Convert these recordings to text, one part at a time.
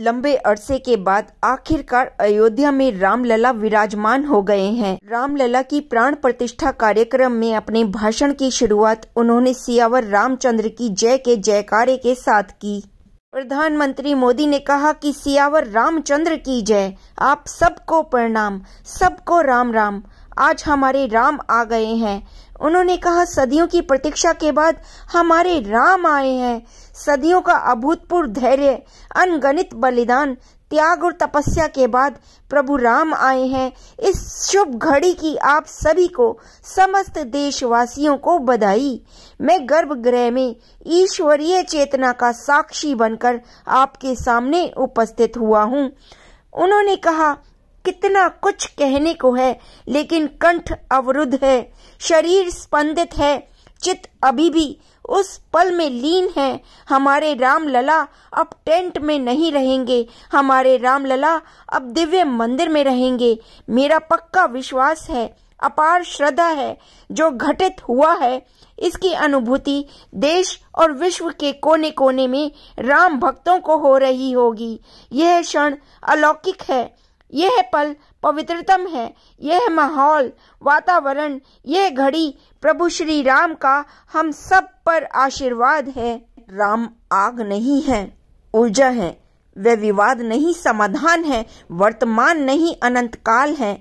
लंबे अरसे के बाद आखिरकार अयोध्या में रामलला विराजमान हो गए हैं रामलला की प्राण प्रतिष्ठा कार्यक्रम में अपने भाषण की शुरुआत उन्होंने सियावर रामचंद्र की जय के जयकारे के साथ की प्रधानमंत्री मोदी ने कहा कि सियावर रामचंद्र की जय आप सबको प्रणाम सबको राम राम आज हमारे राम आ गए हैं उन्होंने कहा सदियों की प्रतीक्षा के बाद हमारे राम आए हैं सदियों का अभूतपूर्व धैर्य अनगणित बलिदान त्याग और तपस्या के बाद प्रभु राम आए हैं इस शुभ घड़ी की आप सभी को समस्त देशवासियों को बधाई मैं गर्भगृह में ईश्वरीय चेतना का साक्षी बनकर आपके सामने उपस्थित हुआ हूँ उन्होंने कहा कितना कुछ कहने को है लेकिन कंठ अवरुद्ध है शरीर स्पंदित है चित अभी भी उस पल में लीन है हमारे राम लला अब टेंट में नहीं रहेंगे हमारे राम लला अब दिव्य मंदिर में रहेंगे मेरा पक्का विश्वास है अपार श्रद्धा है जो घटित हुआ है इसकी अनुभूति देश और विश्व के कोने कोने में राम भक्तों को हो रही होगी यह क्षण अलौकिक है यह पल पवित्रतम है यह माहौल वातावरण यह घड़ी प्रभु श्री राम का हम सब पर आशीर्वाद है राम आग नहीं है ऊर्जा है वह विवाद नहीं समाधान है वर्तमान नहीं अनंत काल है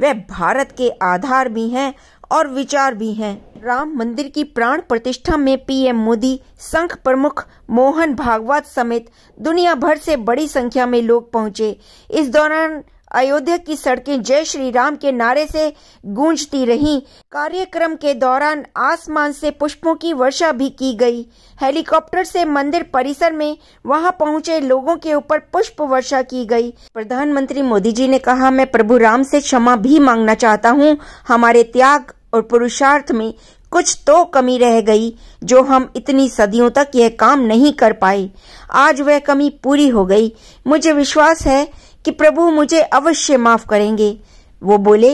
वह भारत के आधार भी हैं और विचार भी हैं राम मंदिर की प्राण प्रतिष्ठा में पीएम मोदी संघ प्रमुख मोहन भागवत समेत दुनिया भर से बड़ी संख्या में लोग पहुंचे इस दौरान अयोध्या की सड़कें जय श्री राम के नारे से गूंजती रहीं। कार्यक्रम के दौरान आसमान से पुष्पों की वर्षा भी की गई हेलीकॉप्टर से मंदिर परिसर में वहां पहुंचे लोगों के ऊपर पुष्प वर्षा की गई प्रधानमंत्री मोदी जी ने कहा मैं प्रभु राम से क्षमा भी मांगना चाहता हूँ हमारे त्याग और पुरुषार्थ में कुछ तो कमी रह गई जो हम इतनी सदियों तक यह काम नहीं कर पाए आज वह कमी पूरी हो गई मुझे विश्वास है कि प्रभु मुझे अवश्य माफ करेंगे वो बोले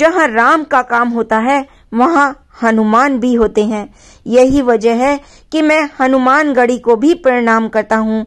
जहाँ राम का काम होता है वहाँ हनुमान भी होते हैं यही वजह है कि मैं हनुमान गढ़ी को भी प्रणाम करता हूँ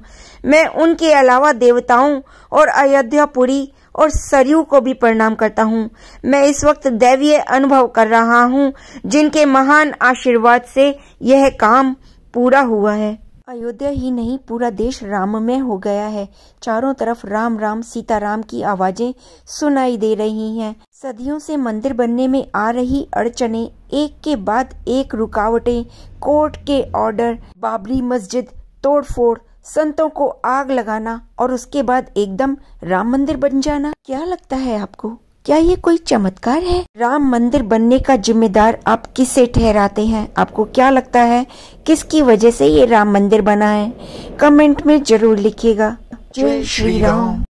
मैं उनके अलावा देवताओं और अयोध्यापुरी और सरयू को भी प्रणाम करता हूँ मैं इस वक्त दैवीय अनुभव कर रहा हूँ जिनके महान आशीर्वाद से यह काम पूरा हुआ है अयोध्या ही नहीं पूरा देश राममय हो गया है चारों तरफ राम राम सीताराम की आवाजें सुनाई दे रही हैं। सदियों से मंदिर बनने में आ रही अड़चने एक के बाद एक रुकावटें कोर्ट के ऑर्डर बाबरी मस्जिद तोड़फोड़ संतों को आग लगाना और उसके बाद एकदम राम मंदिर बन जाना क्या लगता है आपको क्या ये कोई चमत्कार है राम मंदिर बनने का जिम्मेदार आप किसे ठहराते हैं आपको क्या लगता है किसकी वजह से ये राम मंदिर बना है कमेंट में जरूर लिखिएगा जय श्री राम